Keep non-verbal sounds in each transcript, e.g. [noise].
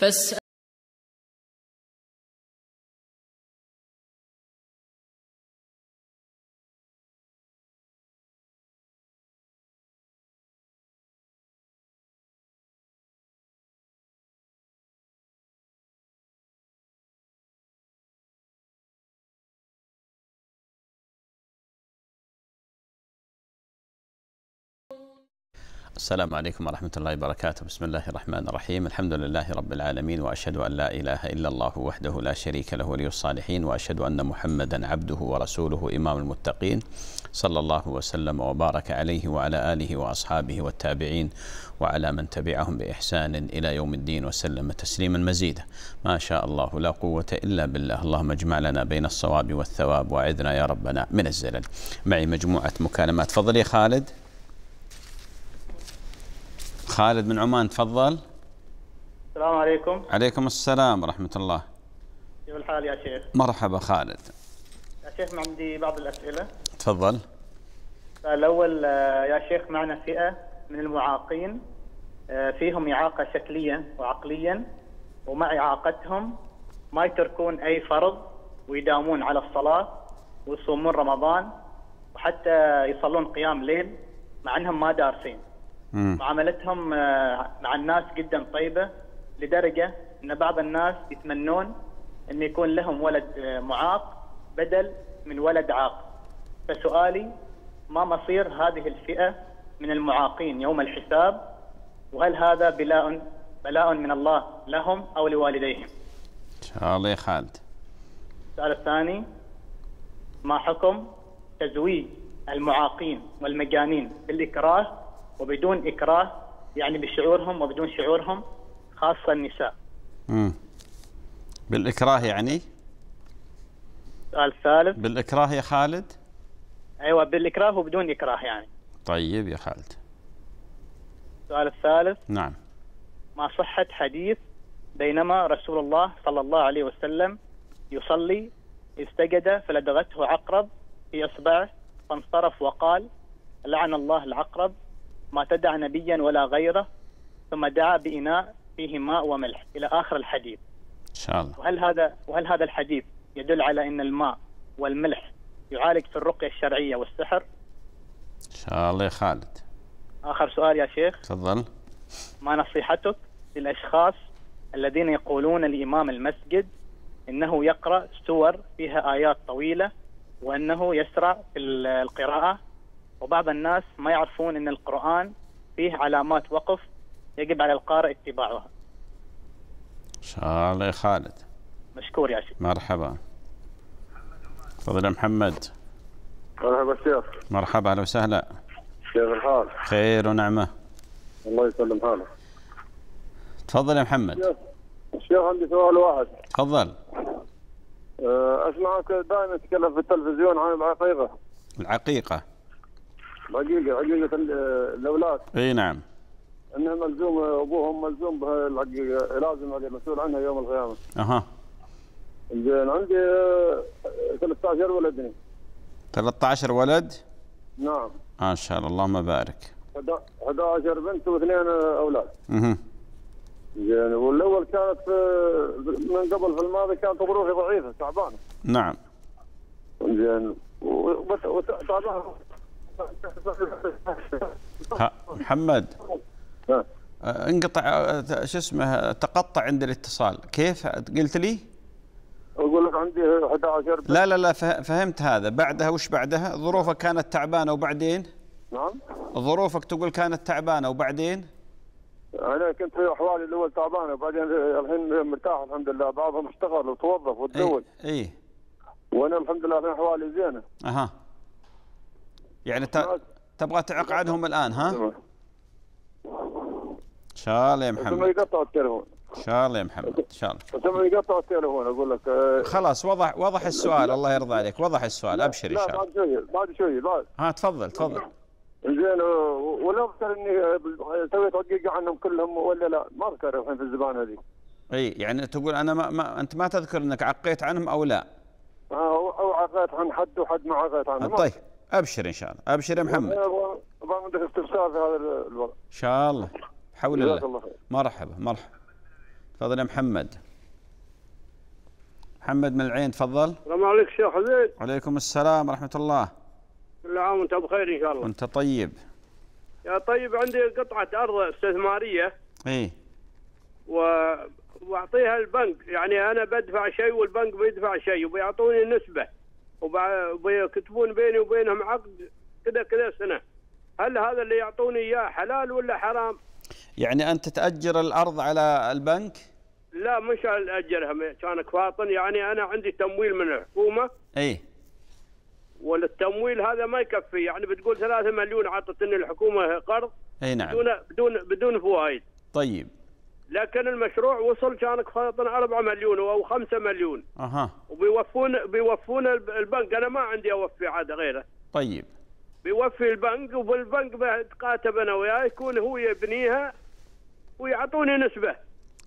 فاسأل السلام عليكم ورحمة الله وبركاته بسم الله الرحمن الرحيم الحمد لله رب العالمين وأشهد أن لا إله إلا الله وحده لا شريك له ولي الصالحين وأشهد أن محمدا عبده ورسوله إمام المتقين صلى الله وسلم وبارك عليه وعلى آله وأصحابه والتابعين وعلى من تبعهم بإحسان إلى يوم الدين وسلم تسليما مزيدا ما شاء الله لا قوة إلا بالله اللهم اجمع لنا بين الصواب والثواب وأعذنا يا ربنا من الزلل معي مجموعة مكالمات فضلي خالد خالد من عمان تفضل السلام عليكم عليكم السلام ورحمة الله كيف الحال يا شيخ مرحبا خالد يا شيخ ما عندي بعض الأسئلة تفضل الأول آه، يا شيخ معنا فئة من المعاقين آه، فيهم إعاقة شكليا وعقليا ومع إعاقتهم ما يتركون أي فرض ويداومون على الصلاة ويصومون رمضان وحتى يصلون قيام ليل مع أنهم ما دارسين معاملتهم آه، مع الناس جدا طيبه لدرجه ان بعض الناس يتمنون ان يكون لهم ولد آه، معاق بدل من ولد عاق فسؤالي ما مصير هذه الفئه من المعاقين يوم الحساب وهل هذا بلاء بلاء من الله لهم او لوالديهم؟ ان شاء الله يا خالد. السؤال الثاني ما حكم تزويج المعاقين والمجانين بالاكراه وبدون إكراه يعني بشعورهم وبدون شعورهم خاصة النساء امم بالإكراه يعني؟ السؤال الثالث بالإكراه يا خالد؟ أيوة بالإكراه وبدون إكراه يعني طيب يا خالد السؤال الثالث نعم ما صحة حديث بينما رسول الله صلى الله عليه وسلم يصلي استجد فلدغته عقرب في إصبعه فانصرف وقال لعن الله العقرب ما تدع نبيا ولا غيره ثم دعا بإناء فيه ماء وملح إلى آخر الحديث إن شاء الله وهل هذا وهل هذا الحديث يدل على أن الماء والملح يعالج في الرقية الشرعية والسحر؟ إن شاء الله يا خالد آخر سؤال يا شيخ تفضل ما نصيحتك للأشخاص الذين يقولون لإمام المسجد أنه يقرأ سور فيها آيات طويلة وأنه يسرع في القراءة وبعض الناس ما يعرفون ان القران فيه علامات وقف يجب على القارئ اتباعها. ان شاء الله يا خالد. مشكور يا شيخ. مرحبا. تفضل محمد. مرحبا شيخ. مرحبا اهلا وسهلا. كيف الحال؟ خير ونعمه. الله يسلم حالك. تفضل يا محمد. شيخ عندي سؤال واحد. تفضل. أه، اسمعك دائما تتكلم في التلفزيون عن العقيقه. العقيقه. دقيقة حقيقة الاولاد اي نعم انها ملزوم ابوهم ملزوم بها لازم لازم مسؤول عنها يوم القيامه. اها. زين عندي 13 آه، ولد 13 ولد؟ نعم. ما شاء الله اللهم بارك. 11 بنت واثنين اولاد. اها. زين والاول كانت من قبل في الماضي كانت ظروفي ضعيفه تعبانه. نعم. زين وتعبانه محمد نعم. انقطع شو اسمه تقطع عند الاتصال كيف قلت لي؟ اقول لك عندي 11 لا لا لا فهمت هذا بعدها وش بعدها؟ ظروفك كانت تعبانه وبعدين؟ نعم ظروفك تقول كانت تعبانه وبعدين؟ انا كنت في احوالي الاول تعبانه وبعدين الحين مرتاح الحمد لله بعضهم اشتغل وتوظف وتزوج اي, اي وانا الحمد لله في احوالي زينه اها يعني تبغى تعق عنهم الان ها؟ ان شاء الله يا محمد ثم يقطعوا التليفون ان شاء الله يا محمد ان شاء الله ثم يقطعوا التليفون اقول لك آه، خلاص وضح وضح السؤال الله يرضى عليك وضح السؤال ابشر ان شاء الله بعد شوي بعد شوي بعد ها تفضل تفضل زين آه، ولا اذكر اني آه، سويت حقيقه عنهم كلهم ولا لا ما اذكر الحين في الزبان هذه اي يعني تقول انا ما, ما انت ما تذكر انك عقيت عنهم او لا؟ او عقيت عن حد وحد ما عقيت عنه طيب ابشر ان شاء الله ابشر يا محمد ابغى عندك استفسار في هذا الوضع ان شاء الله بحول الله. الله مرحبا مرحبا تفضل يا محمد محمد من العين تفضل السلام عليك شيخ زيد وعليكم السلام ورحمه الله كل عام وانت بخير ان شاء الله وانت طيب يا طيب عندي قطعه ارض استثماريه ايه و... واعطيها البنك يعني انا بدفع شيء والبنك بيدفع شيء وبيعطوني نسبه وبيكتبون بيني وبينهم عقد كذا كذا سنه هل هذا اللي يعطوني اياه حلال ولا حرام؟ يعني انت تاجر الارض على البنك؟ لا مش اجرها كان كفاطن يعني انا عندي تمويل من الحكومه اي والتمويل هذا ما يكفي يعني بتقول 3 مليون عطتني الحكومه قرض اي نعم بدون بدون بدون فوائد طيب لكن المشروع وصل كان خاطر 4 مليون او 5 مليون اها وبيوفون بيوفون البنك انا ما عندي اوفي عاد غيره طيب بيوفي البنك وبالبنك بتقاتب انا وياه يكون هو يبنيها ويعطوني نسبه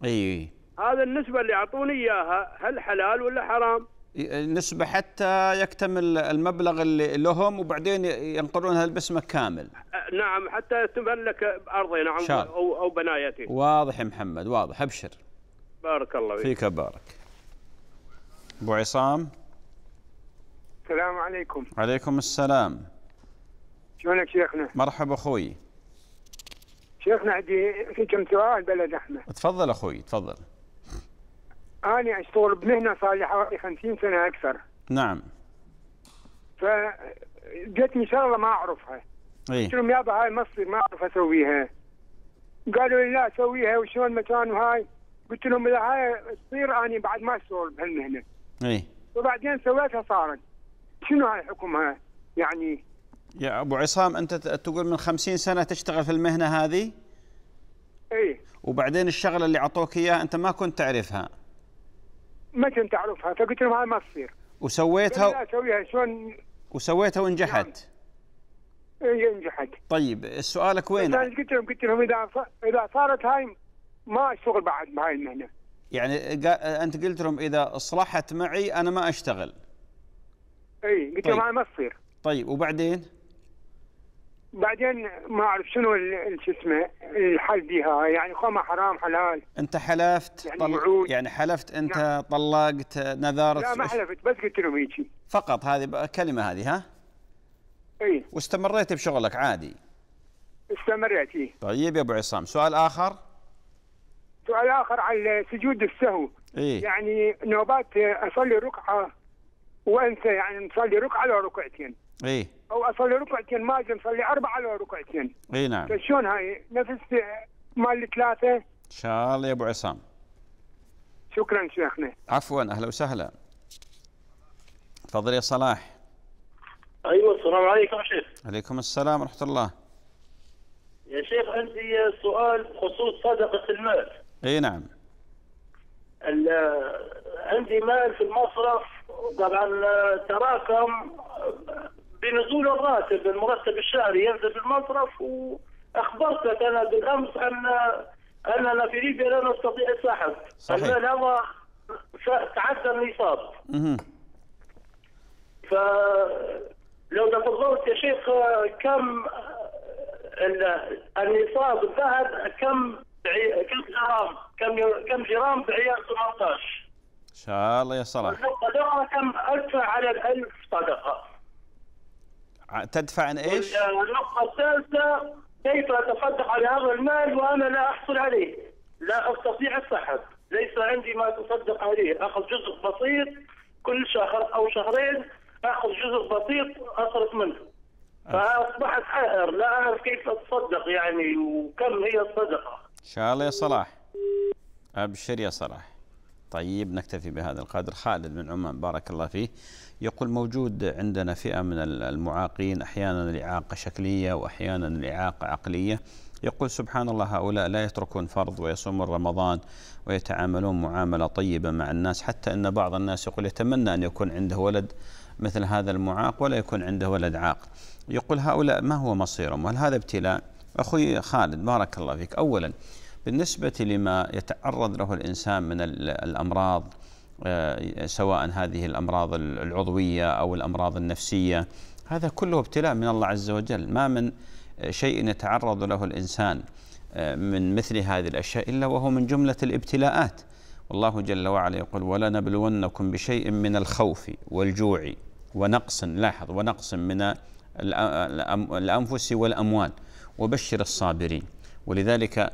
اي هذا النسبه اللي يعطوني اياها هل حلال ولا حرام؟ نسبة حتى يكتمل المبلغ اللي لهم وبعدين ينقلونها باسمك كامل نعم حتى تملك أرضي نعم شار. أو, أو بنايتي واضح يا محمد واضح أبشر بارك الله فيك فيك بارك أبو عصام السلام عليكم عليكم السلام شلونك شيخنا مرحبا أخوي شيخنا عندي في كم سؤال بلد أحمد تفضل أخوي تفضل أنا أشتغل بمهنة صار لي حوالي 50 سنة أكثر نعم فجتني شغلة ما أعرفها إيه؟ قلت لهم يابا هاي مصري ما أعرف أسويها قالوا لي لا سويها وشلون مكان وهاي قلت لهم اذا هاي تصير اني بعد ما اشتغل بهالمهنه. اي. وبعدين سويتها صارت. شنو هاي حكمها؟ يعني يا ابو عصام انت تقول من 50 سنه تشتغل في المهنه هذه؟ اي. وبعدين الشغله اللي اعطوك اياها انت ما كنت تعرفها. متى تعرفها فقلت لهم هاي ما تصير وسويتها لا اسويها شلون وسويتها ونجحت اي إيه، نجحت طيب سؤالك وين؟ قلت لهم قلت لهم اذا اذا صارت هاي ما اشتغل بعد مع هاي المهنه يعني انت قلت لهم اذا اصلحت معي انا ما اشتغل اي قلت لهم طيب. ما تصير طيب وبعدين؟ بعدين ما اعرف شنو شو اسمه الحل بها يعني خما حرام حلال انت حلفت يعني, طل... يعني حلفت انت نعم. طلقت نذرت لا ما حلفت بس قلت لهم هيك فقط هذه كلمه هذه ها؟ اي واستمريت بشغلك عادي استمريت اي طيب يا ابو عصام سؤال اخر سؤال اخر على سجود السهو إيه؟ يعني نوبات اصلي ركعه وانسى يعني نصلي ركعه لو ركعتين اي او اصلي ركعتين ما اقدر اصلي اربعه ولا ركعتين اي نعم فشلون طيب هاي نفس مال الثلاثه ان شاء الله يا ابو عصام شكرا شيخنا عفوا اهلا وسهلا تفضل يا صلاح ايوه السلام عليكم يا شيخ عليكم السلام ورحمه الله يا شيخ عندي سؤال بخصوص صدقه المال اي نعم عندي مال في المصرف طبعا تراكم بنزول الراتب المرتب الشهري ينزل بالمصرف واخبرتك انا بالامس ان اننا في ليبيا لا نستطيع السحب صحيح الامر تعدى النصاب لو تفضلت يا شيخ كم النصاب الذهب كم كم جرام كم كم جرام بعيار 18 ان شاء الله يا صلاح كم ادفع على ال 1000 صدقه تدفع عن ايش؟ النقطة الثالثة كيف أتصدق على هذا المال وأنا لا أحصل عليه؟ لا أستطيع السحب، ليس عندي ما أتصدق عليه، أخذ جزء بسيط كل شهر أو شهرين أخذ جزء بسيط أصرف منه. آه. فأصبحت حائر، لا أعرف كيف أتصدق يعني وكم هي الصدقة. إن شاء الله يا صلاح. أبشر يا صلاح. طيب نكتفي بهذا القدر خالد من عمان بارك الله فيه يقول موجود عندنا فئة من المعاقين أحيانا الإعاقة شكلية وأحيانا الإعاقة عقلية يقول سبحان الله هؤلاء لا يتركون فرض ويصومون رمضان ويتعاملون معاملة طيبة مع الناس حتى أن بعض الناس يقول يتمنى أن يكون عنده ولد مثل هذا المعاق ولا يكون عنده ولد عاق يقول هؤلاء ما هو مصيرهم وهل هذا ابتلاء أخوي خالد بارك الله فيك أولا بالنسبة لما يتعرض له الإنسان من الأمراض آه، سواء هذه الأمراض العضوية أو الأمراض النفسية هذا كله ابتلاء من الله عز وجل ما من شيء يتعرض له الإنسان آه، من مثل هذه الأشياء إلا وهو من جملة الابتلاءات والله جل وعلا يقول ولنبلونكم بشيء من الخوف والجوع ونقص لاحظ ونقص من الأنفس والأموال وبشر الصابرين ولذلك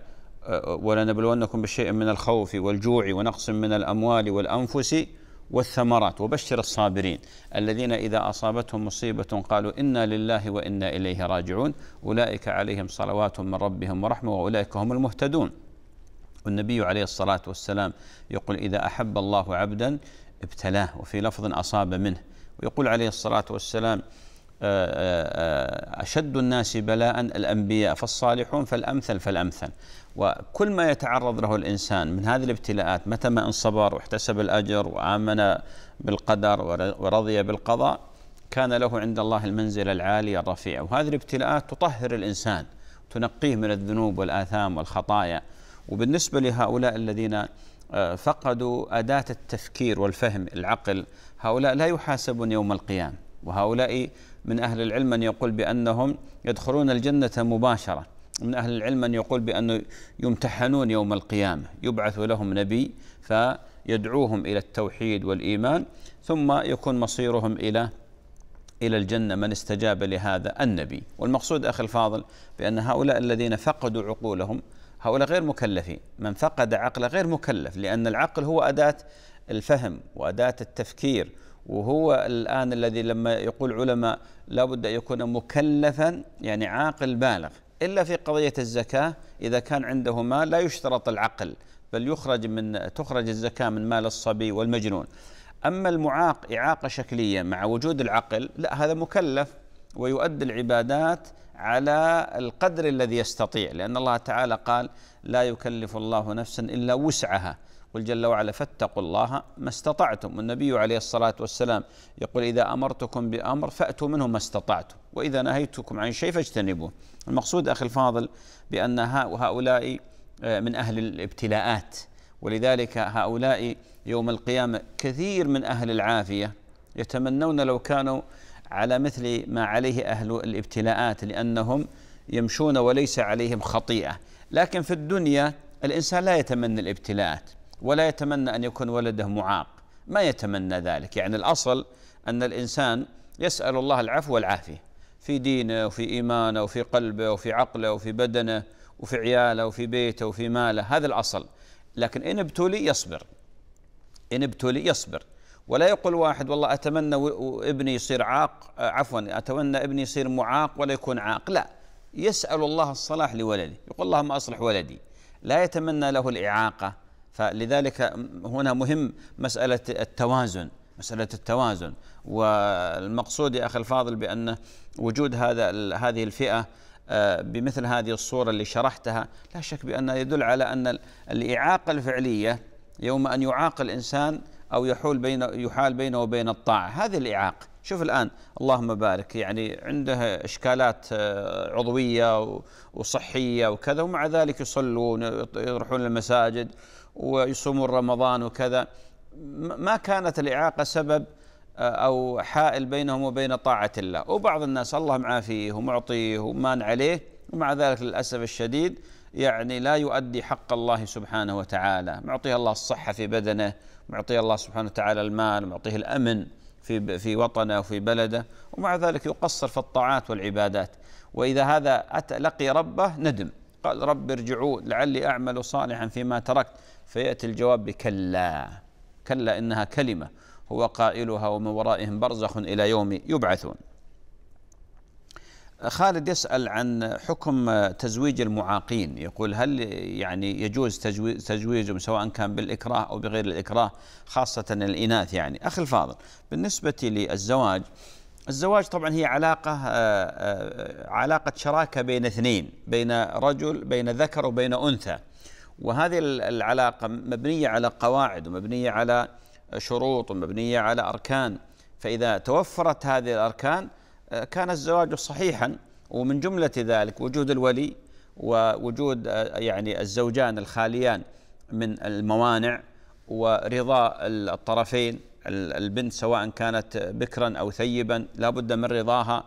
ولنبلونكم بشيء من الخوف والجوع ونقص من الأموال والأنفس والثمرات وبشر الصابرين الذين إذا أصابتهم مصيبة قالوا إنا لله وإنا إليه راجعون أولئك عليهم صلوات من ربهم ورحمة وأولئك هم المهتدون والنبي عليه الصلاة والسلام يقول إذا أحب الله عبدا ابتلاه وفي لفظ أصاب منه ويقول عليه الصلاة والسلام آه، آه، آه، أشد الناس بلاء الأنبياء فالصالحون فالأمثل فالأمثل وكل ما يتعرض له الإنسان من هذه الابتلاءات متى ما إن صبر واحتسب الأجر وآمن بالقدر ورضي بالقضاء كان له عند الله المنزل العالي الرفيع وهذه الابتلاءات تطهر الإنسان تنقيه من الذنوب والآثام والخطايا وبالنسبة لهؤلاء الذين فقدوا أداة التفكير والفهم العقل هؤلاء لا يحاسبون يوم القيامة وهؤلاء من أهل العلم من يقول بأنهم يدخلون الجنة مباشرة من أهل العلم من يقول بأنه يمتحنون يوم القيامة يبعث لهم نبي فيدعوهم إلى التوحيد والإيمان ثم يكون مصيرهم إلى إلى الجنة من استجاب لهذا النبي والمقصود أخي الفاضل بأن هؤلاء الذين فقدوا عقولهم هؤلاء غير مكلفين من فقد عقله غير مكلف لأن العقل هو أداة الفهم وأداة التفكير وهو الآن الذي لما يقول علماء لابد أن يكون مكلفا يعني عاقل بالغ إلا في قضية الزكاة إذا كان عنده مال لا يشترط العقل بل يخرج من تخرج الزكاة من مال الصبي والمجنون أما المعاق إعاقة شكلية مع وجود العقل لا هذا مكلف ويؤدي العبادات على القدر الذي يستطيع لأن الله تعالى قال لا يكلف الله نفسا إلا وسعها يقول جل وعلا فاتقوا الله ما استطعتم والنبي عليه الصلاة والسلام يقول إذا أمرتكم بأمر فأتوا منه ما استطعتم وإذا نهيتكم عن شيء فاجتنبوه المقصود أخي الفاضل بأن هؤلاء آه، من أهل الابتلاءات ولذلك هؤلاء يوم القيامة كثير من أهل العافية يتمنون لو كانوا على مثل ما عليه أهل الابتلاءات لأنهم يمشون وليس عليهم خطيئة لكن في الدنيا الإنسان لا يتمنى الابتلاءات ولا يتمنى أن يكون ولده معاق ما يتمنى ذلك يعني الأصل أن الإنسان يسأل الله العفو والعافية في دينه وفي إيمانه وفي قلبه وفي عقله وفي بدنه وفي عياله وفي بيته وفي ماله هذا الأصل لكن إن ابتلي يصبر إن ابتلي يصبر ولا يقول واحد والله أتمنى ابني يصير عاق آه، عفوا أتمنى ابني يصير معاق ولا يكون عاق لا يسأل الله الصلاح لولده يقول اللهم أصلح ولدي لا يتمنى له الإعاقة فلذلك هنا مهم مسألة التوازن مسألة التوازن والمقصود يا أخي الفاضل بأن وجود هذا هذه الفئة آه، بمثل هذه الصورة اللي شرحتها لا شك بأن يدل على أن الإعاقة الفعلية يوم أن يعاق الإنسان أو يحول بين يحال بينه وبين الطاعة هذه الإعاقة شوف الآن اللهم بارك يعني عنده إشكالات آه، عضوية وصحية وكذا ومع ذلك يصلون يروحون للمساجد ويصومون رمضان وكذا ما كانت الإعاقة سبب آه، أو حائل بينهم وبين طاعة الله وبعض الناس الله معافيه ومعطيه ومان عليه ومع ذلك للأسف الشديد يعني لا يؤدي حق الله سبحانه وتعالى معطيه الله الصحة في بدنه معطيه الله سبحانه وتعالى المال معطيه الأمن في في وطنه وفي بلده ومع ذلك يقصر في الطاعات والعبادات وإذا هذا أتى لقي ربه ندم قال رب ارجعون لعلي أعمل صالحا فيما تركت فيأتي الجواب بكلا كلا إنها كلمة هو قائلها ومن ورائهم برزخ إلى يوم يبعثون خالد يسأل عن حكم تزويج المعاقين يقول هل يعني يجوز تزويجهم سواء كان بالإكراه أو بغير الإكراه خاصة الإناث يعني أخي الفاضل بالنسبة للزواج الزواج طبعا هي علاقة آه، آه، علاقة شراكة بين اثنين بين رجل بين ذكر وبين أنثى وهذه العلاقة مبنية على قواعد ومبنية على شروط ومبنية على أركان فإذا توفرت هذه الأركان آه، كان الزواج صحيحا ومن جملة ذلك وجود الولي ووجود يعني الزوجان الخاليان من الموانع ورضا الطرفين البنت سواء كانت بكرا أو ثيبا لا بد من رضاها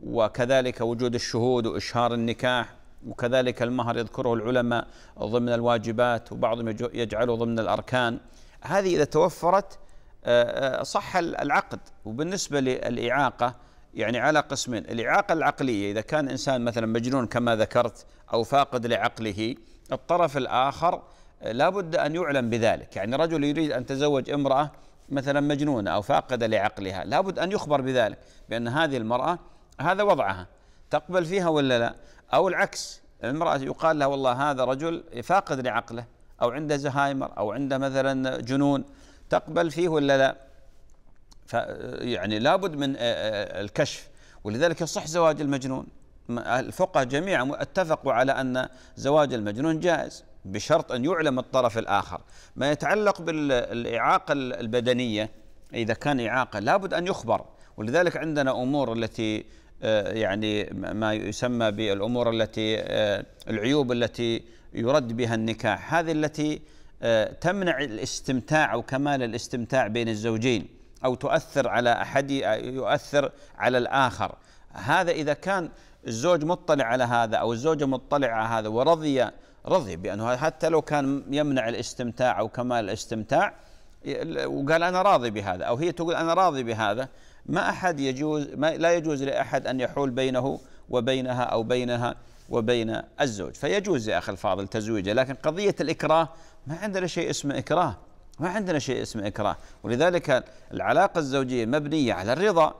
وكذلك وجود الشهود وإشهار النكاح وكذلك المهر يذكره العلماء ضمن الواجبات وبعضهم يجعله ضمن الأركان هذه إذا توفرت آه، آه، صح العقد وبالنسبة للإعاقة يعني على قسمين الإعاقة العقلية إذا كان إنسان مثلا مجنون كما ذكرت أو فاقد لعقله الطرف الآخر آه، لابد أن يعلم بذلك يعني رجل يريد أن تزوج امرأة مثلا مجنونة أو فاقدة لعقلها لابد أن يخبر بذلك بأن هذه المرأة هذا وضعها تقبل فيها ولا لا أو العكس المرأة يقال لها والله هذا رجل فاقد لعقله أو عنده زهايمر أو عنده مثلا جنون تقبل فيه ولا لا يعني لابد من الكشف ولذلك يصح زواج المجنون الفقهاء جميعا اتفقوا على أن زواج المجنون جائز بشرط أن يعلم الطرف الآخر ما يتعلق بالإعاقة البدنية إذا كان إعاقة لابد أن يخبر ولذلك عندنا أمور التي آه، يعني ما يسمى بالأمور التي آه، العيوب التي يرد بها النكاح هذه التي آه، تمنع الاستمتاع أو كمال الاستمتاع بين الزوجين أو تؤثر على أحد يؤثر على الآخر هذا إذا كان الزوج مطلع على هذا أو الزوجة مطلعة على هذا ورضي رضي بأنه حتى لو كان يمنع الاستمتاع أو كمال الاستمتاع وقال أنا راضي بهذا أو هي تقول أنا راضي بهذا ما أحد يجوز ما لا يجوز لأحد أن يحول بينه وبينها أو بينها وبين الزوج فيجوز يا أخي الفاضل تزويجه لكن قضية الإكراه ما عندنا شيء اسمه إكراه ما عندنا شيء اسمه إكراه ولذلك العلاقة الزوجية مبنية على الرضا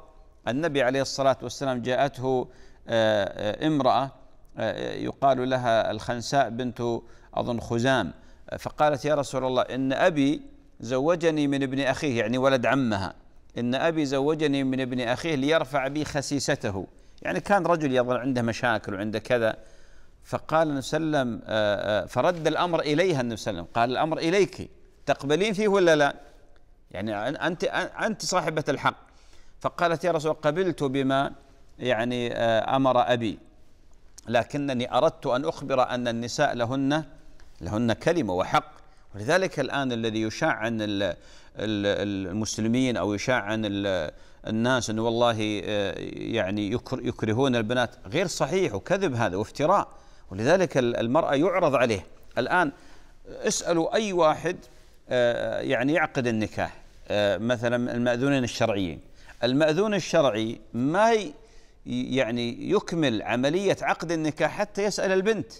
النبي عليه الصلاة والسلام جاءته آه، آه، امرأة آه، يقال لها الخنساء بنت أظن خزام فقالت يا رسول الله إن أبي زوجني من ابن أخيه يعني ولد عمها إن أبي زوجني من ابن أخيه ليرفع بي خسيسته يعني كان رجل يظل عنده مشاكل وعنده كذا فقال النبي صلى الله عليه وسلم آه، آه، فرد الأمر إليها النبي صلى الله عليه وسلم قال الأمر إليك تقبلين فيه ولا لا يعني أنت أنت صاحبة الحق فقالت يا رسول قبلت بما يعني أمر أبي لكنني أردت أن أخبر أن النساء لهن لهن كلمة وحق ولذلك الآن الذي يشاع عن المسلمين أو يشاع عن الناس أنه والله آه، يعني يكرهون البنات غير صحيح وكذب هذا وافتراء ولذلك المرأة يعرض عليه الآن اسألوا أي واحد آه، يعني يعقد النكاح آه، مثلا المأذونين الشرعيين المأذون الشرعي ما يعني يكمل عملية عقد النكاح حتى يسأل البنت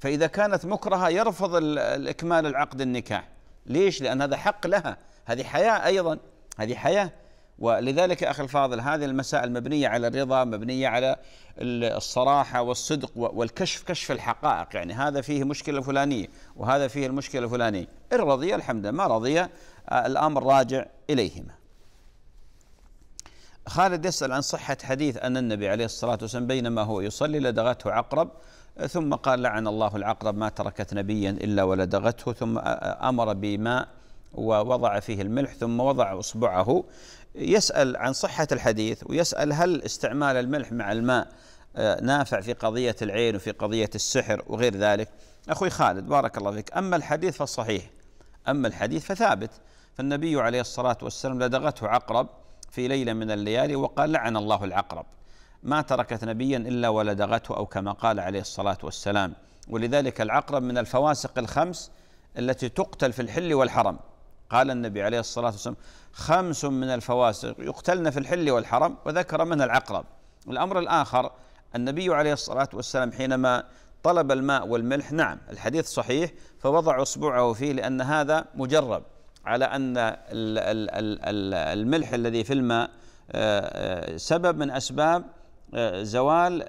فإذا كانت مكرهة يرفض الإكمال العقد النكاح ليش؟ لأن هذا حق لها هذه حياة أيضا هذه حياة ولذلك أخي الفاضل هذه المسائل مبنية على الرضا مبنية على الصراحة والصدق والكشف كشف الحقائق يعني هذا فيه مشكلة فلانية وهذا فيه المشكلة الفلانية إن رضي الحمد لله ما رضي آه، الأمر راجع إليهما خالد يسأل عن صحة حديث أن النبي عليه الصلاة والسلام بينما هو يصلي لدغته عقرب ثم قال لعن الله العقرب ما تركت نبيا إلا ولدغته ثم أمر بماء ووضع فيه الملح ثم وضع إصبعه يسأل عن صحة الحديث ويسأل هل استعمال الملح مع الماء نافع في قضية العين وفي قضية السحر وغير ذلك أخوي خالد بارك الله فيك أما الحديث فصحيح أما الحديث فثابت فالنبي عليه الصلاة والسلام لدغته عقرب في ليلة من الليالي وقال لعن الله العقرب ما تركت نبيا إلا ولدغته أو كما قال عليه الصلاة والسلام ولذلك العقرب من الفواسق الخمس التي تقتل في الحل والحرم قال النبي عليه الصلاة والسلام خمس من الفواسق يقتلن في الحل والحرم وذكر منها العقرب الأمر الآخر النبي عليه الصلاة والسلام حينما طلب الماء والملح نعم الحديث صحيح فوضع أصبعه فيه لأن هذا مجرب على أن الملح الذي في الماء آه، آه، سبب من أسباب آه، زوال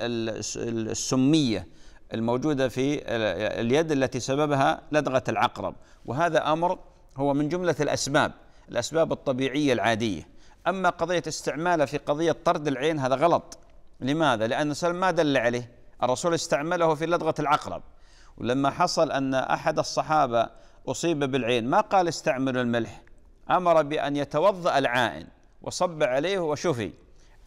السمية الموجودة في اليد التي سببها لدغة العقرب وهذا أمر هو من جملة الأسباب الأسباب الطبيعية العادية أما قضية استعماله في قضية طرد العين هذا غلط لماذا؟ لأن سلم ما دل عليه الرسول استعمله في لدغة العقرب ولما حصل أن أحد الصحابة أصيب بالعين ما قال استعمل الملح أمر بأن يتوضأ العائن وصب عليه وشفي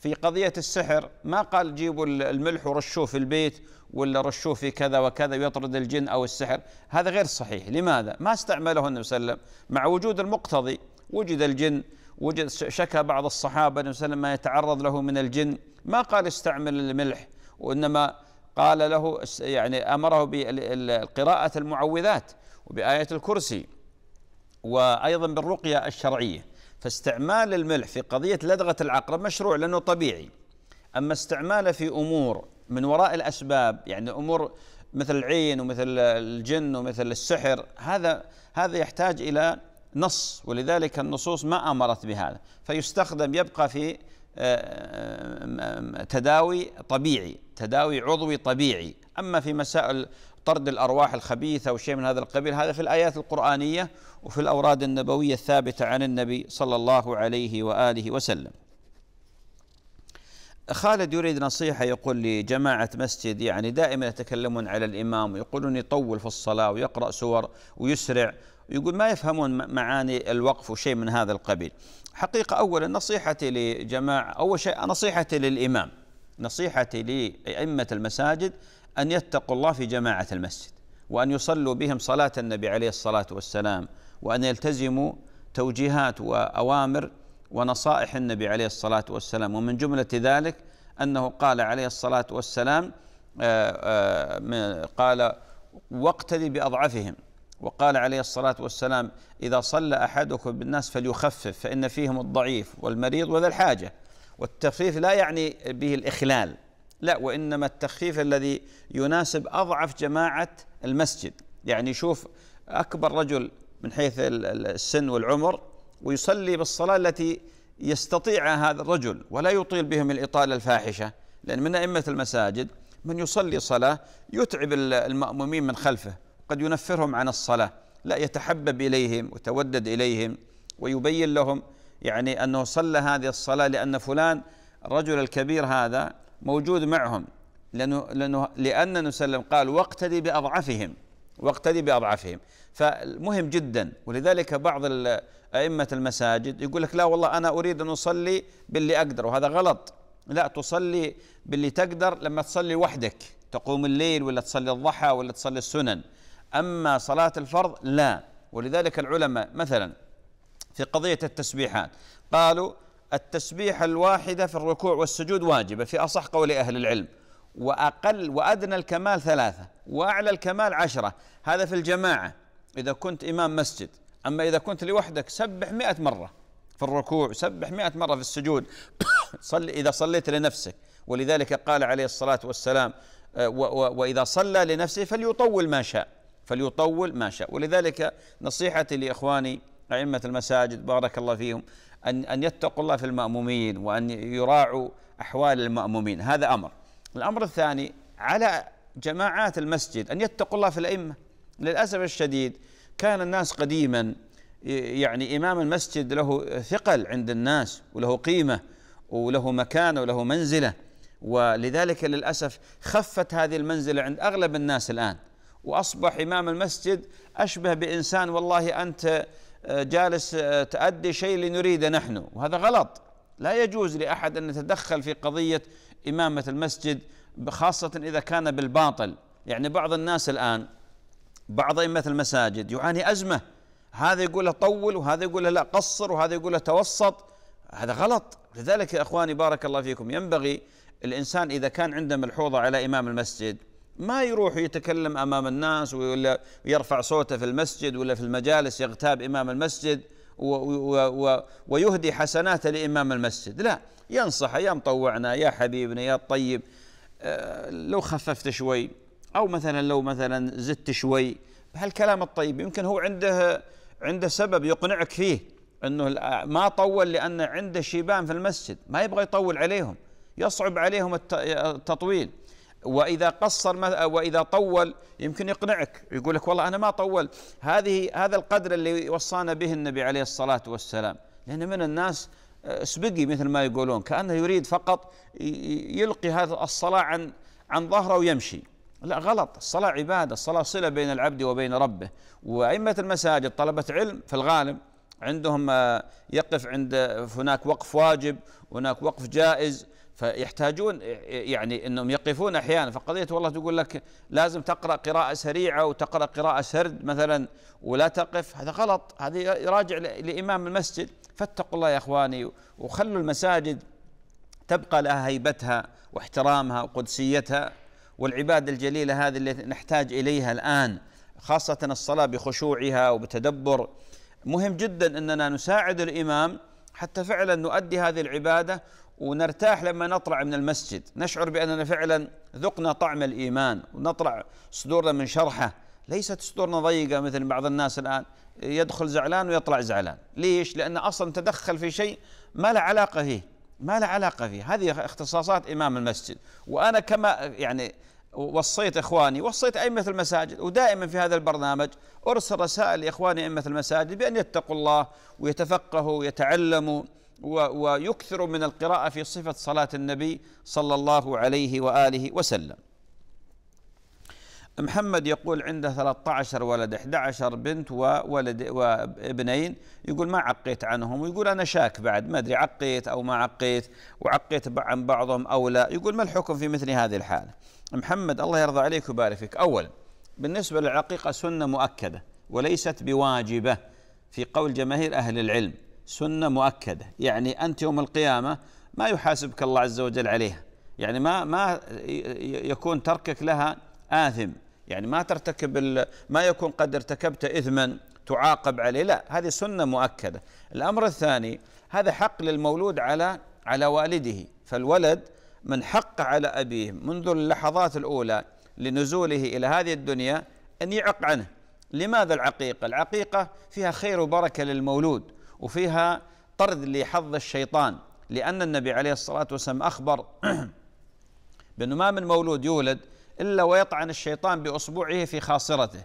في قضية السحر ما قال جيبوا الملح ورشوه في البيت ولا رشوه في كذا وكذا ويطرد الجن أو السحر هذا غير صحيح لماذا؟ ما استعمله النبي صلى الله عليه وسلم مع وجود المقتضي وجد الجن وجد شكى بعض الصحابة النبي صلى الله عليه وسلم ما يتعرض له من الجن ما قال استعمل الملح وإنما قال له يعني أمره بقراءة المعوذات وبآية الكرسي وأيضا بالرقية الشرعية فاستعمال الملح في قضية لدغة العقرب مشروع لأنه طبيعي أما استعماله في أمور من وراء الأسباب يعني أمور مثل العين ومثل الجن ومثل السحر هذا هذا يحتاج إلى نص ولذلك النصوص ما أمرت بهذا فيستخدم يبقى في آه، آه، تداوي طبيعي تداوي عضوي طبيعي أما في مسائل طرد الأرواح الخبيثة وشيء من هذا القبيل هذا في الآيات القرآنية وفي الأوراد النبوية الثابتة عن النبي صلى الله عليه وآله وسلم خالد يريد نصيحة يقول لجماعة مسجد يعني دائما يتكلمون على الإمام ويقولون يطول في الصلاة ويقرأ سور ويسرع ويقول ما يفهمون معاني الوقف وشيء من هذا القبيل حقيقة أولا نصيحتي لجماعة أول شيء نصيحتي للإمام نصيحتي لأئمة المساجد أن يتقوا الله في جماعة المسجد وأن يصلوا بهم صلاة النبي عليه الصلاة والسلام وأن يلتزموا توجيهات وأوامر ونصائح النبي عليه الصلاة والسلام ومن جملة ذلك أنه قال عليه الصلاة والسلام آه، آه، قال واقتدي بأضعفهم وقال عليه الصلاة والسلام إذا صلى أحدكم بالناس فليخفف فإن فيهم الضعيف والمريض وذا الحاجة والتخفيف لا يعني به الإخلال لا وإنما التخفيف الذي يناسب أضعف جماعة المسجد يعني شوف أكبر رجل من حيث السن والعمر ويصلي بالصلاة التي يستطيع هذا الرجل ولا يطيل بهم الإطالة الفاحشة لأن من أئمة المساجد من يصلي صلاة يتعب المأمومين من خلفه قد ينفرهم عن الصلاة لا يتحبب إليهم وتودد إليهم ويبين لهم يعني أنه صلى هذه الصلاة لأن فلان الرجل الكبير هذا موجود معهم لأنه, لأنه لأن نسلم قال واقتدي بأضعفهم واقتدي بأضعفهم فمهم جدا ولذلك بعض أئمة المساجد يقول لك لا والله أنا أريد أن أصلي باللي أقدر وهذا غلط لا تصلي باللي تقدر لما تصلي وحدك تقوم الليل ولا تصلي الضحى ولا تصلي السنن أما صلاة الفرض لا ولذلك العلماء مثلا في قضية التسبيحات قالوا التسبيحة الواحدة في الركوع والسجود واجبة في أصح قول أهل العلم وأقل وأدنى الكمال ثلاثة وأعلى الكمال عشرة هذا في الجماعة إذا كنت إمام مسجد أما إذا كنت لوحدك سبح مئة مرة في الركوع سبح مئة مرة في السجود [coughs] صل إذا صليت لنفسك ولذلك قال عليه الصلاة والسلام آه، وإذا صلى لنفسه فليطول ما شاء فليطول ما شاء ولذلك نصيحتي لإخواني أئمة المساجد بارك الله فيهم أن أن يتقوا الله في المأمومين وأن يراعوا أحوال المأمومين هذا أمر الأمر الثاني على جماعات المسجد أن يتقوا الله في الأئمة للأسف الشديد كان الناس قديما يعني إمام المسجد له ثقل عند الناس وله قيمة وله مكانة وله منزلة ولذلك للأسف خفت هذه المنزلة عند أغلب الناس الآن وأصبح إمام المسجد أشبه بإنسان والله أنت جالس آه، تأدي شيء لنريده نحن وهذا غلط لا يجوز لأحد أن يتدخل في قضية إمامة المسجد خاصة إذا كان بالباطل يعني بعض الناس الآن بعض أئمة المساجد يعاني أزمة هذا يقول له طول وهذا يقول له لا قصر وهذا يقول له توسط هذا غلط لذلك يا إخواني بارك الله فيكم ينبغي الإنسان إذا كان عنده ملحوظة على إمام المسجد ما يروح يتكلم امام الناس ولا يرفع صوته في المسجد ولا في المجالس يغتاب امام المسجد و و و ويهدي حسناته لامام المسجد لا ينصح يا مطوعنا يا حبيبنا يا الطيب آه، لو خففت شوي او مثلا لو مثلا زدت شوي هالكلام الطيب يمكن هو عنده عنده سبب يقنعك فيه انه ما طول لان عنده شيبان في المسجد ما يبغى يطول عليهم يصعب عليهم التطويل واذا قصر آه، واذا طول يمكن يقنعك يقول لك والله انا ما طول هذه هذا القدر اللي وصانا به النبي عليه الصلاه والسلام لان من الناس آه، سبقي مثل ما يقولون كانه يريد فقط يلقي هذا الصلاه عن عن ظهره ويمشي لا غلط الصلاة عبادة الصلاة صلة بين العبد وبين ربه وأئمة المساجد طلبة علم في الغالب عندهم آه، يقف عند هناك وقف واجب هناك وقف جائز فيحتاجون يعني انهم يقفون احيانا فقضيه والله تقول لك لازم تقرا قراءه سريعه وتقرا قراءه سرد مثلا ولا تقف هذا غلط هذه راجع لامام المسجد فاتقوا الله يا اخواني وخلوا المساجد تبقى لها هيبتها واحترامها وقدسيتها والعباده الجليله هذه اللي نحتاج اليها الان خاصه الصلاه بخشوعها وبتدبر مهم جدا اننا نساعد الامام حتى فعلا نؤدي هذه العباده ونرتاح لما نطلع من المسجد نشعر بأننا فعلا ذقنا طعم الإيمان ونطلع صدورنا من شرحه ليست صدورنا ضيقة مثل بعض الناس الآن يدخل زعلان ويطلع زعلان ليش؟ لأن أصلا تدخل في شيء ما له علاقة فيه ما له علاقة فيه هذه اختصاصات إمام المسجد وأنا كما يعني وصيت إخواني وصيت أئمة المساجد ودائما في هذا البرنامج أرسل رسائل لإخواني أئمة المساجد بأن يتقوا الله ويتفقهوا ويتعلموا ويكثر من القراءة في صفة صلاة النبي صلى الله عليه وآله وسلم محمد يقول عنده 13 ولد 11 بنت وولد وابنين يقول ما عقيت عنهم ويقول انا شاك بعد ما ادري عقيت او ما عقيت وعقيت عن بعضهم او لا يقول ما الحكم في مثل هذه الحاله محمد الله يرضى عليك ويبارك فيك اولا بالنسبه للعقيقه سنه مؤكده وليست بواجبه في قول جماهير اهل العلم سنة مؤكدة يعني أنت يوم القيامة ما يحاسبك الله عز وجل عليها يعني ما ما يكون تركك لها آثم يعني ما ترتكب ما يكون قد ارتكبت إثما تعاقب عليه لا هذه سنة مؤكدة الأمر الثاني هذا حق للمولود على على والده فالولد من حق على أبيه منذ اللحظات الأولى لنزوله إلى هذه الدنيا أن يعق عنه لماذا العقيقة؟ العقيقة فيها خير وبركة للمولود وفيها طرد لحظ الشيطان لأن النبي عليه الصلاة والسلام أخبر [clears throat] بأنه ما من مولود يولد إلا ويطعن الشيطان بأصبعه في خاصرته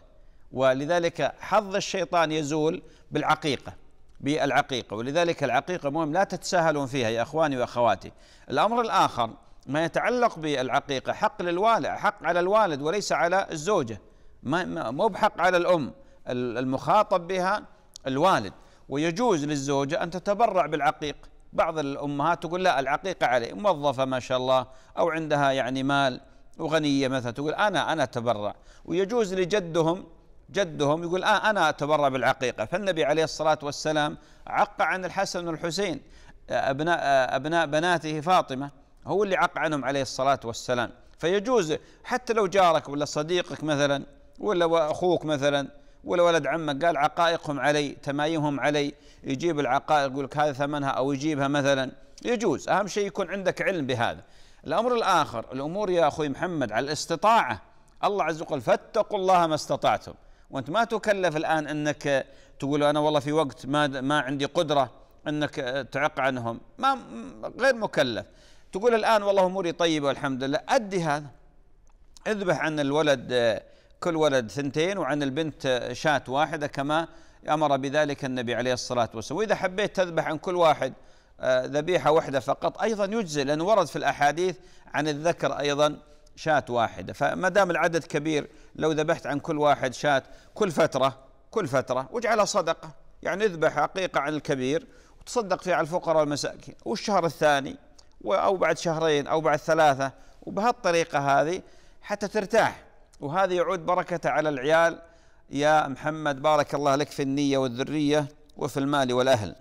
ولذلك حظ الشيطان يزول بالعقيقة بالعقيقة ولذلك العقيقة مهم لا تتساهلون فيها يا أخواني وأخواتي الأمر الآخر ما يتعلق بالعقيقة حق للوالد حق على الوالد وليس على الزوجة مو بحق على الأم المخاطب بها الوالد ويجوز للزوجة أن تتبرع بالعقيق بعض الأمهات تقول لا العقيقة عليه موظفة ما شاء الله أو عندها يعني مال وغنية مثلا تقول أنا أنا أتبرع ويجوز لجدهم جدهم يقول آه أنا أتبرع بالعقيقة فالنبي عليه الصلاة والسلام عق عن الحسن والحسين أبناء, أبناء بناته فاطمة هو اللي عق عنهم عليه الصلاة والسلام فيجوز حتى لو جارك ولا صديقك مثلا ولا أخوك مثلا والولد عمك قال عقائقهم علي تمايمهم علي يجيب العقائق يقول لك هذا ثمنها أو يجيبها مثلا يجوز أهم شيء يكون عندك علم بهذا الأمر الآخر الأمور يا أخوي محمد على الاستطاعة الله عز وجل فاتقوا الله ما استطعتم وأنت ما تكلف الآن أنك تقول أنا والله في وقت ما, ما عندي قدرة أنك آه، تعق عنهم ما غير مكلف تقول الآن والله أموري طيبة والحمد لله أدي هذا اذبح عن الولد آه، كل ولد ثنتين وعن البنت شاة واحدة كما أمر بذلك النبي عليه الصلاة والسلام وإذا حبيت تذبح عن كل واحد آه، ذبيحة واحدة فقط أيضا يجزي لأنه ورد في الأحاديث عن الذكر أيضا شاة واحدة فما دام العدد كبير لو ذبحت عن كل واحد شاة كل فترة كل فترة واجعلها صدقة يعني اذبح عقيقة عن الكبير وتصدق فيها على الفقراء والمساكين والشهر الثاني أو بعد شهرين أو بعد ثلاثة وبهالطريقة هذه حتى ترتاح وهذا يعود بركة على العيال يا محمد بارك الله لك في النية والذرية وفي المال والأهل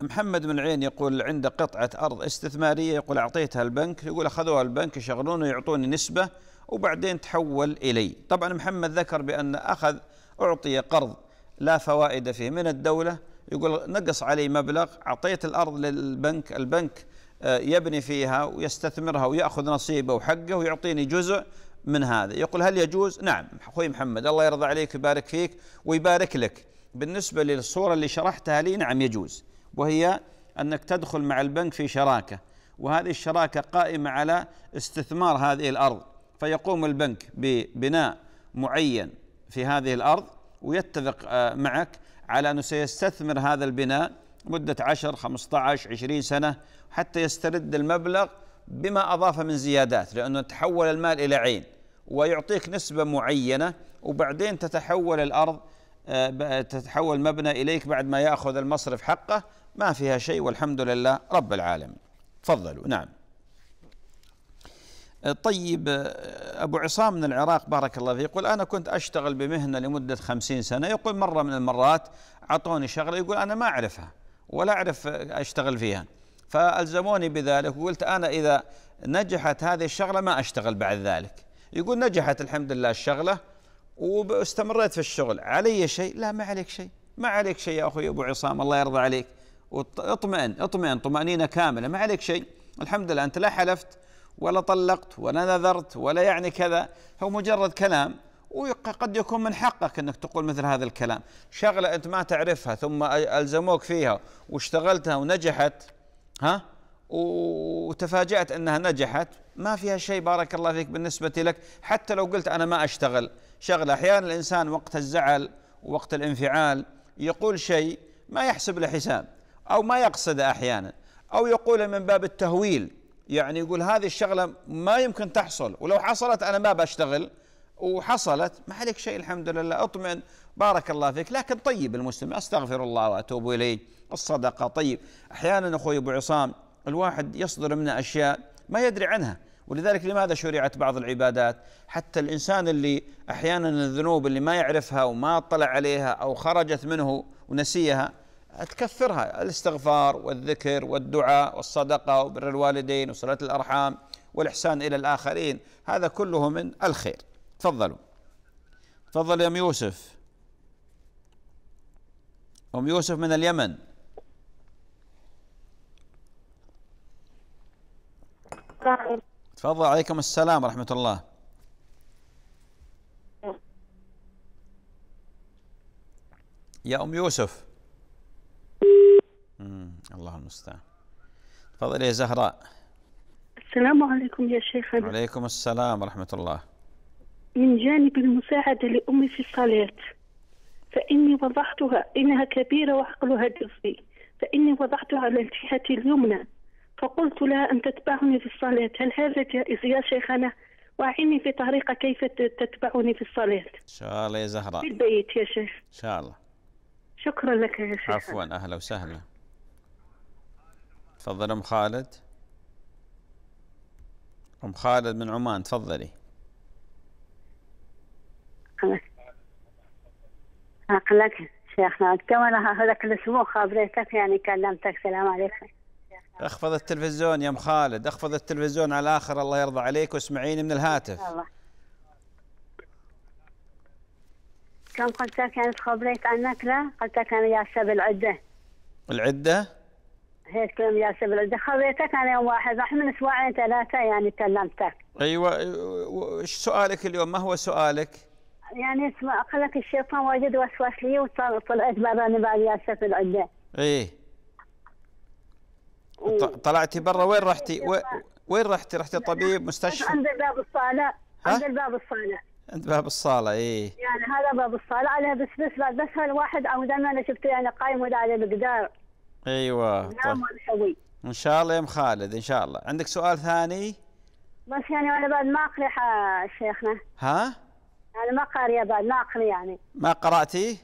محمد بن عين يقول عنده قطعة أرض استثمارية يقول أعطيتها البنك يقول أخذوها البنك يشغلون ويعطوني نسبة وبعدين تحول إلي طبعا محمد ذكر بأن أخذ أعطي قرض لا فوائد فيه من الدولة يقول نقص علي مبلغ أعطيت الأرض للبنك البنك آه، يبني فيها ويستثمرها ويأخذ نصيبه وحقه ويعطيني جزء من هذا يقول هل يجوز نعم أخوي محمد الله يرضى عليك ويبارك فيك ويبارك لك بالنسبة للصورة اللي شرحتها لي نعم يجوز وهي أنك تدخل مع البنك في شراكة وهذه الشراكة قائمة على استثمار هذه الأرض فيقوم البنك ببناء معين في هذه الأرض ويتفق آه، معك على أنه سيستثمر هذا البناء مدة 10 15 20 سنة حتى يسترد المبلغ بما أضاف من زيادات لأنه تحول المال إلى عين ويعطيك نسبة معينة وبعدين تتحول الأرض آه، تتحول مبنى إليك بعد ما يأخذ المصرف حقه ما فيها شيء والحمد لله رب العالمين تفضلوا نعم آه، طيب آه، أبو عصام من العراق بارك الله فيه يقول أنا كنت أشتغل بمهنة لمدة خمسين سنة يقول مرة من المرات أعطوني شغلة يقول أنا ما أعرفها ولا أعرف أشتغل فيها فألزموني بذلك وقلت أنا إذا نجحت هذه الشغلة ما أشتغل بعد ذلك يقول نجحت الحمد لله الشغلة واستمريت في الشغل علي شيء لا ما عليك شيء ما عليك شيء يا أخوي أبو عصام الله يرضى عليك اطمئن اطمئن طمأنينة كاملة ما عليك شيء الحمد لله أنت لا حلفت ولا طلقت ولا نذرت ولا يعني كذا هو مجرد كلام وقد يكون من حقك انك تقول مثل هذا الكلام شغله انت ما تعرفها ثم الزموك فيها واشتغلتها ونجحت ها وتفاجات انها نجحت ما فيها شيء بارك الله فيك بالنسبه لك حتى لو قلت انا ما اشتغل شغله احيانا الانسان وقت الزعل ووقت الانفعال يقول شيء ما يحسب له حساب او ما يقصده احيانا او يقوله من باب التهويل يعني يقول هذه الشغله ما يمكن تحصل ولو حصلت انا ما بشتغل وحصلت ما عليك شيء الحمد لله اطمئن بارك الله فيك لكن طيب المسلم استغفر الله واتوب اليه الصدقه طيب احيانا اخوي ابو عصام الواحد يصدر منه اشياء ما يدري عنها ولذلك لماذا شرعت بعض العبادات حتى الانسان اللي احيانا الذنوب اللي ما يعرفها وما اطلع عليها او خرجت منه ونسيها تكفرها الاستغفار والذكر والدعاء والصدقه وبر الوالدين وصلاه الارحام والاحسان الى الاخرين هذا كله من الخير تفضلوا تفضل يا ام يوسف ام يوسف من اليمن تفضل عليكم السلام ورحمه الله يا ام يوسف الله المستعان تفضل يا زهراء السلام عليكم يا شيخ وعليكم السلام ورحمه الله من جانب المساعدة لأمي في الصلاة فإني وضعتها إنها كبيرة وعقلها دفي فإني وضعتها على الجهة اليمنى فقلت لها أن تتبعني في الصلاة هل هذا جائز يا شيخنا وأعيني في طريقة كيف تتبعني في الصلاة إن شاء الله يا زهراء في البيت يا شيخ إن شاء الله شكرا لك يا شيخ عفوا أهلا وسهلا تفضل أم خالد أم خالد من عمان تفضلي عقلك شيخنا كمان هذاك الاسبوع خابريتك يعني كلمتك سلام عليكم اخفض التلفزيون يا ام خالد اخفض التلفزيون على الاخر الله يرضى عليك واسمعيني من الهاتف كم قلت لك يعني تخبريت عنك لا قلت لك انا جالسه بالعده العده؟ هيك كلام جالسه بالعده خبرتك انا يوم واحد راح من اسبوعين ثلاثه يعني كلمتك ايوه ايش سؤالك اليوم ما هو سؤالك؟ يعني اسمع قال لك الشيطان واجد وسواس لي وطلعت برا نبال ياسر في العده. ايه. طلعتي برا وين رحتي؟ وين رحتي؟ رحتي طبيب مستشفى؟ عند باب الصاله عند باب الصاله. عند باب الصاله ايه. يعني هذا باب الصاله على بس بس بعد بس هالواحد او دائما انا شفته يعني قايم ولا على مقدار. ايوه. طيب. ان شاء الله يا ام خالد ان شاء الله، عندك سؤال ثاني؟ بس يعني انا بعد ما اقلح شيخنا. ها؟ أنا ما قارية بعد ما أقرأ يعني ما قرأتي؟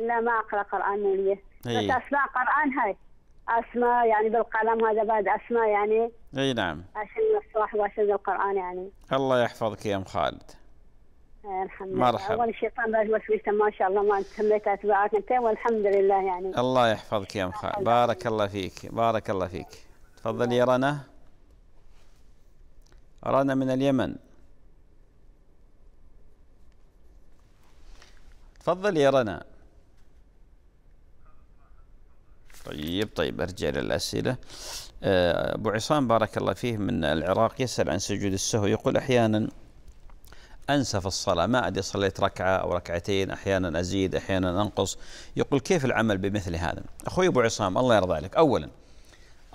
لا ما أقرأ قرآن ايه. بس أسماء قرآن هاي أسماء يعني بالقلم هذا بعد أسماء يعني أي نعم عشان الصلاح وعشان القرآن يعني الله يحفظك يا أم خالد الحمد لله مرحبا اول الشيطان بس ما شاء الله ما سميت اتباعك انت والحمد لله يعني الله يحفظك يا ام خالد بارك الله فيك بارك الله فيك تفضلي يا رنا رنا من اليمن تفضل يا رنا طيب طيب ارجع للاسئله آه، ابو عصام بارك الله فيه من العراق يسال عن سجود السهو يقول احيانا انسى في الصلاه ما ادري صليت ركعه او ركعتين احيانا ازيد احيانا انقص يقول كيف العمل بمثل هذا اخوي ابو عصام الله يرضى عليك اولا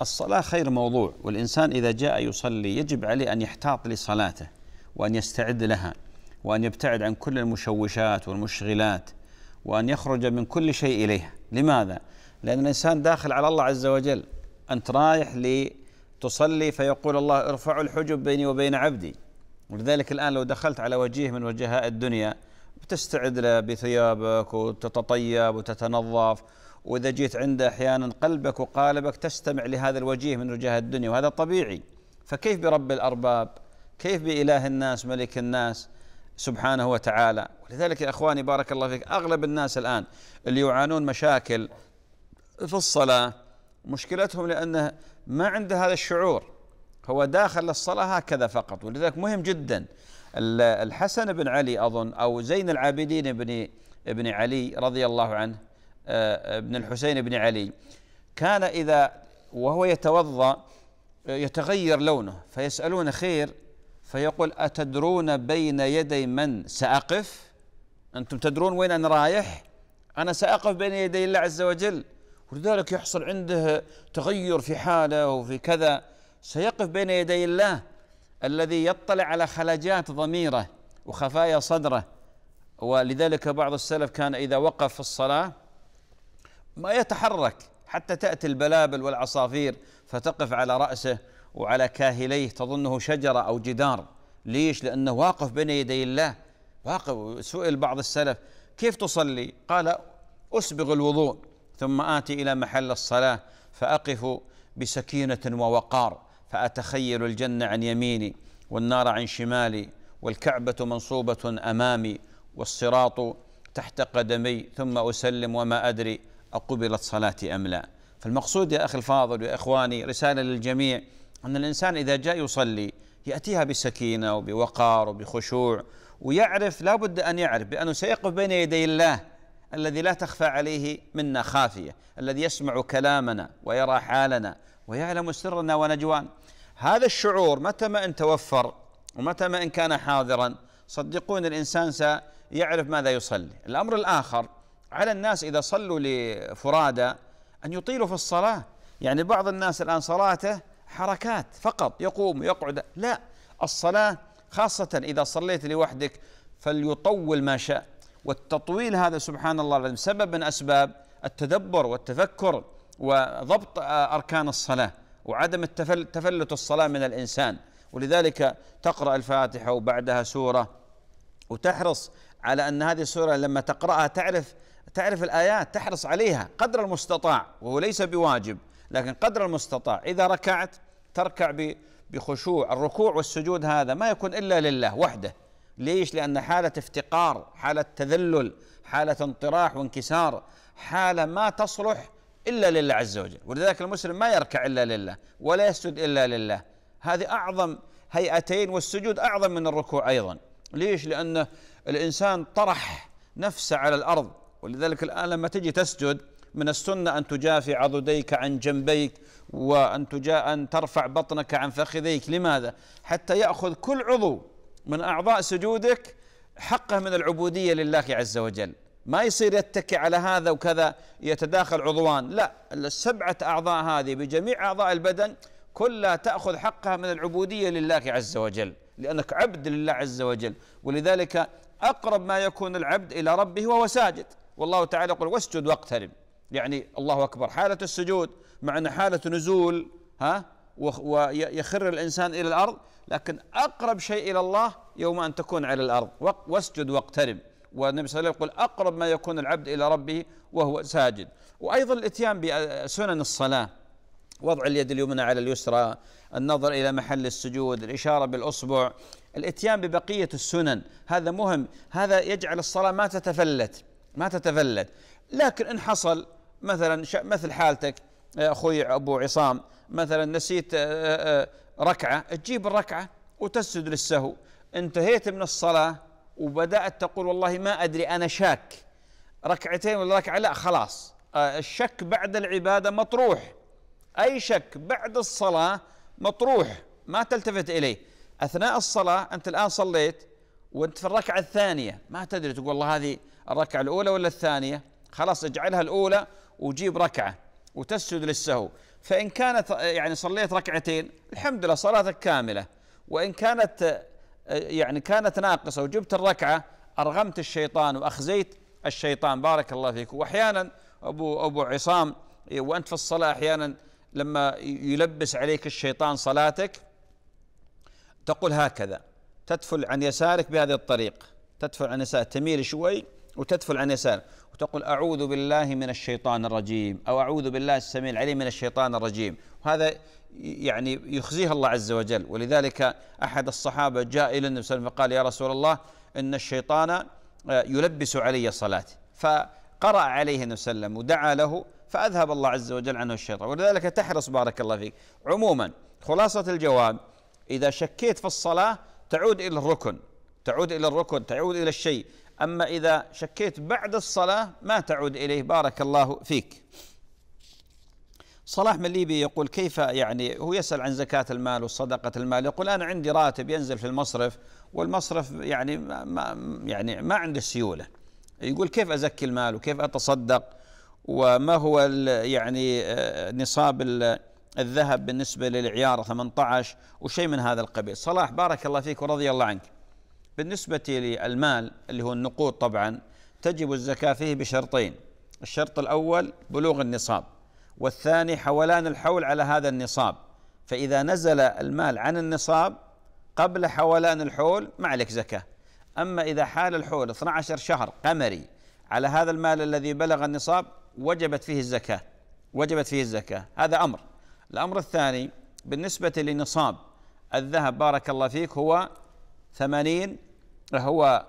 الصلاه خير موضوع والانسان اذا جاء يصلي يجب عليه ان يحتاط لصلاته وان يستعد لها وأن يبتعد عن كل المشوشات والمشغلات وأن يخرج من كل شيء إليها لماذا؟ لأن الإنسان داخل على الله عز وجل أنت رايح لتصلي فيقول الله ارفعوا الحجب بيني وبين عبدي ولذلك الآن لو دخلت على وجيه من وجهاء الدنيا بتستعد له بثيابك وتتطيب وتتنظف وإذا جيت عنده أحيانا قلبك وقالبك تستمع لهذا الوجيه من وجهاء الدنيا وهذا طبيعي فكيف برب الأرباب كيف بإله الناس ملك الناس سبحانه وتعالى ولذلك يا اخواني بارك الله فيك اغلب الناس الان اللي يعانون مشاكل في الصلاه مشكلتهم لانه ما عنده هذا الشعور هو داخل الصلاه هكذا فقط ولذلك مهم جدا الحسن بن علي اظن او زين العابدين بن ابن علي رضي الله عنه ابن آه، الحسين بن علي كان اذا وهو يتوضا يتغير لونه فيسالون خير فيقول أتدرون بين يدي من سأقف أنتم تدرون وين أنا رايح أنا سأقف بين يدي الله عز وجل ولذلك يحصل عنده تغير في حاله وفي كذا سيقف بين يدي الله الذي يطلع على خلجات ضميره وخفايا صدره ولذلك بعض السلف كان إذا وقف في الصلاة ما يتحرك حتى تأتي البلابل والعصافير فتقف على رأسه وعلى كاهليه تظنه شجرة أو جدار ليش لأنه واقف بين يدي الله واقف سئل بعض السلف كيف تصلي قال أسبغ الوضوء ثم آتي إلى محل الصلاة فأقف بسكينة ووقار فأتخيل الجنة عن يميني والنار عن شمالي والكعبة منصوبة أمامي والصراط تحت قدمي ثم أسلم وما أدري أقبلت صلاتي أم لا فالمقصود يا أخي الفاضل يا اخواني رسالة للجميع أن الإنسان إذا جاء يصلي يأتيها بسكينة وبوقار وبخشوع ويعرف لا بد أن يعرف بأنه سيقف بين يدي الله الذي لا تخفى عليه منا خافية الذي يسمع كلامنا ويرى حالنا ويعلم سرنا ونجوان هذا الشعور متى ما إن توفر ومتى ما إن كان حاضرا صدقون الإنسان سيعرف ماذا يصلي الأمر الآخر على الناس إذا صلوا لفرادى أن يطيلوا في الصلاة يعني بعض الناس الآن صلاته حركات فقط يقوم ويقعد لا الصلاة خاصة إذا صليت لوحدك فليطول ما شاء والتطويل هذا سبحان الله العظيم سبب من أسباب التدبر والتفكر وضبط أركان الصلاة وعدم تفلت الصلاة من الإنسان ولذلك تقرأ الفاتحة وبعدها سورة وتحرص على أن هذه السورة لما تقرأها تعرف تعرف الآيات تحرص عليها قدر المستطاع وهو ليس بواجب لكن قدر المستطاع إذا ركعت تركع بخشوع الركوع والسجود هذا ما يكون إلا لله وحده ليش لأن حالة افتقار حالة تذلل حالة انطراح وانكسار حالة ما تصلح إلا لله عز وجل ولذلك المسلم ما يركع إلا لله ولا يسجد إلا لله هذه أعظم هيئتين والسجود أعظم من الركوع أيضا ليش لأن الإنسان طرح نفسه على الأرض ولذلك الآن لما تجي تسجد من السنة أن تجافي عضديك عن جنبيك وأن تجا أن ترفع بطنك عن فخذيك لماذا؟ حتى يأخذ كل عضو من أعضاء سجودك حقه من العبودية لله عز وجل ما يصير يتكي على هذا وكذا يتداخل عضوان لا السبعة أعضاء هذه بجميع أعضاء البدن كلها تأخذ حقها من العبودية لله عز وجل لأنك عبد لله عز وجل ولذلك أقرب ما يكون العبد إلى ربه وهو ساجد والله تعالى يقول واسجد واقترب يعني الله أكبر حالة السجود مع أن حالة نزول ها ويخر الإنسان إلى الأرض لكن أقرب شيء إلى الله يوم أن تكون على الأرض واسجد واقترب والنبي صلى الله عليه وسلم يقول أقرب ما يكون العبد إلى ربه وهو ساجد وأيضا الإتيان بسنن الصلاة وضع اليد اليمنى على اليسرى النظر إلى محل السجود الإشارة بالأصبع الإتيان ببقية السنن هذا مهم هذا يجعل الصلاة ما تتفلت ما تتفلت لكن إن حصل مثلا مثل حالتك آه، اخوي ابو عصام مثلا نسيت آه، آه، ركعه تجيب الركعه وتسجد للسهو انتهيت من الصلاه وبدات تقول والله ما ادري انا شاك ركعتين ولا ركعه لا خلاص الشك بعد العباده مطروح اي شك بعد الصلاه مطروح ما تلتفت اليه اثناء الصلاه انت الان صليت وانت في الركعه الثانيه ما تدري تقول والله هذه الركعه الاولى ولا الثانيه خلاص اجعلها الاولى وجيب ركعة وتسجد للسهو فإن كانت يعني صليت ركعتين الحمد لله صلاتك كاملة وإن كانت يعني كانت ناقصة وجبت الركعة أرغمت الشيطان وأخزيت الشيطان بارك الله فيك وأحيانا أبو أبو عصام وأنت في الصلاة أحيانا لما يلبس عليك الشيطان صلاتك تقول هكذا تدفل عن يسارك بهذه الطريق تدفل عن يسارك تميل شوي وتدفل عن يسارك وتقول أعوذ بالله من الشيطان الرجيم أو أعوذ بالله السميع العليم من الشيطان الرجيم وهذا يعني يخزيها الله عز وجل ولذلك أحد الصحابة جاء إلى النبي صلى الله عليه وسلم فقال يا رسول الله إن الشيطان يلبس علي صلاتي فقرأ عليه النبي صلى الله عليه وسلم ودعا له فأذهب الله عز وجل عنه الشيطان ولذلك تحرص بارك الله فيك عموما خلاصة الجواب إذا شكيت في الصلاة تعود إلى الركن تعود إلى الركن تعود إلى الشيء أما إذا شكيت بعد الصلاة ما تعود إليه بارك الله فيك صلاح من ليبي يقول كيف يعني هو يسأل عن زكاة المال وصدقة المال يقول أنا عندي راتب ينزل في المصرف والمصرف يعني ما يعني ما عنده سيولة يقول كيف أزكي المال وكيف أتصدق وما هو يعني آه، نصاب الذهب بالنسبة للعيار 18 وشيء من هذا القبيل صلاح بارك الله فيك ورضي الله عنك بالنسبة للمال اللي هو النقود طبعا تجب الزكاة فيه بشرطين الشرط الأول بلوغ النصاب والثاني حولان الحول على هذا النصاب فإذا نزل المال عن النصاب قبل حولان الحول ما عليك زكاة أما إذا حال الحول 12 شهر قمري على هذا المال الذي بلغ النصاب وجبت فيه الزكاة وجبت فيه الزكاة هذا أمر الأمر الثاني بالنسبة لنصاب الذهب بارك الله فيك هو ثمانين هو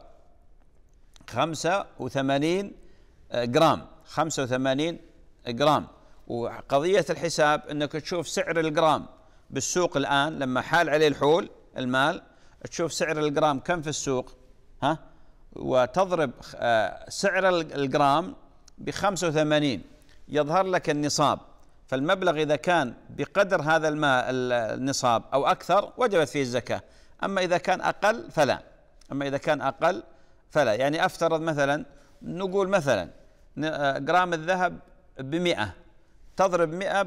خمسة وثمانين آه، جرام خمسة وثمانين جرام وقضية الحساب أنك تشوف سعر الجرام بالسوق الآن لما حال عليه الحول المال تشوف سعر الجرام كم في السوق ها وتضرب آه، سعر الجرام ب 85 يظهر لك النصاب فالمبلغ إذا كان بقدر هذا النصاب أو أكثر وجبت فيه الزكاة أما إذا كان أقل فلا أما إذا كان أقل فلا يعني أفترض مثلا نقول مثلا آه، جرام الذهب بمئة تضرب مئة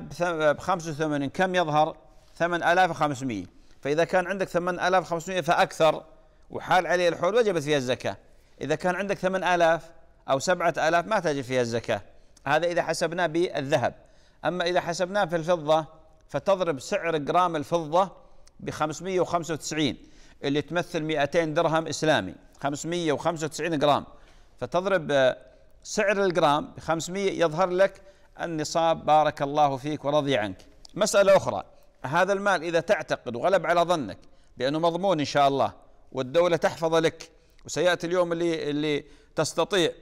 بخمسة وثمانين كم يظهر ثمان ألاف وخمسمائة فإذا كان عندك ثمان ألاف وخمسمائة فأكثر وحال عليه الحول وجبت فيها الزكاة إذا كان عندك ثمان ألاف أو سبعة ألاف ما تجب فيها الزكاة هذا إذا حسبناه بالذهب أما إذا حسبناه في الفضة فتضرب سعر جرام الفضة ب 595 اللي تمثل 200 درهم اسلامي 595 جرام فتضرب آه، سعر الجرام ب 500 يظهر لك النصاب بارك الله فيك ورضي عنك مسألة أخرى هذا المال إذا تعتقد وغلب على ظنك بأنه مضمون إن شاء الله والدولة تحفظ لك وسيأتي اليوم اللي, اللي تستطيع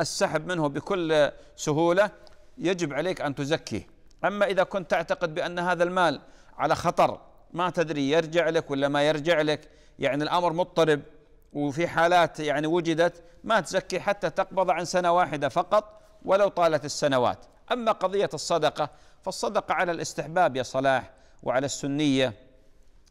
السحب منه بكل سهولة يجب عليك أن تزكيه أما إذا كنت تعتقد بأن هذا المال على خطر ما تدري يرجع لك ولا ما يرجع لك يعني الأمر مضطرب وفي حالات يعني وجدت ما تزكي حتى تقبض عن سنة واحدة فقط ولو طالت السنوات أما قضية الصدقة فالصدقة على الاستحباب يا صلاح وعلى السنية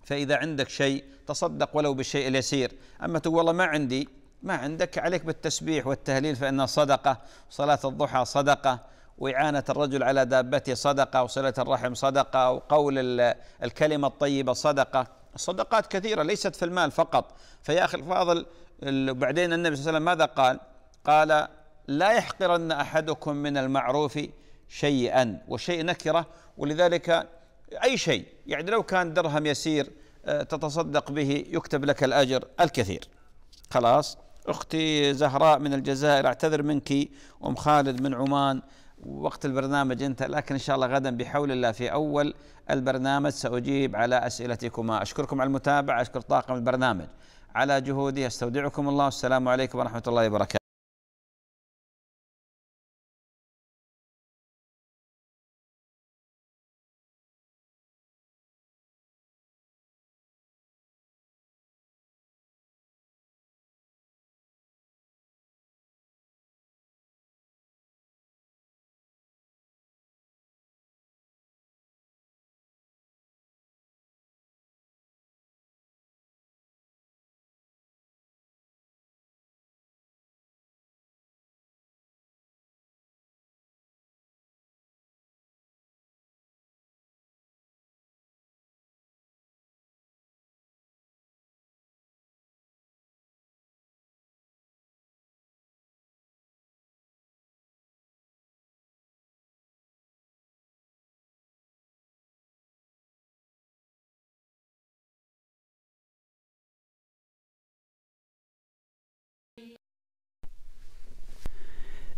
فإذا عندك شيء تصدق ولو بالشيء اليسير أما تقول والله ما عندي ما عندك عليك بالتسبيح والتهليل فإنها صدقة صلاة الضحى صدقة وإعانة الرجل على دابته صدقة وصلة الرحم صدقة وقول الكلمة الطيبة صدقة الصدقات كثيرة ليست في المال فقط فيا أخي الفاضل بعدين النبي صلى الله عليه وسلم ماذا قال قال لا يحقرن أحدكم من المعروف شيئا وشيء نكرة ولذلك أي شيء يعني لو كان درهم يسير آه، تتصدق به يكتب لك الأجر الكثير خلاص أختي زهراء من الجزائر أعتذر منك أم خالد من عمان وقت البرنامج انتهى لكن ان شاء الله غدا بحول الله في اول البرنامج ساجيب على اسئلتكما اشكركم على المتابعه اشكر طاقم البرنامج على جهوده استودعكم الله والسلام عليكم ورحمه الله وبركاته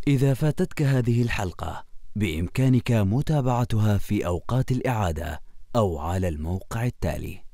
إذا فاتتك هذه الحلقة بإمكانك متابعتها في أوقات الإعادة أو على الموقع التالي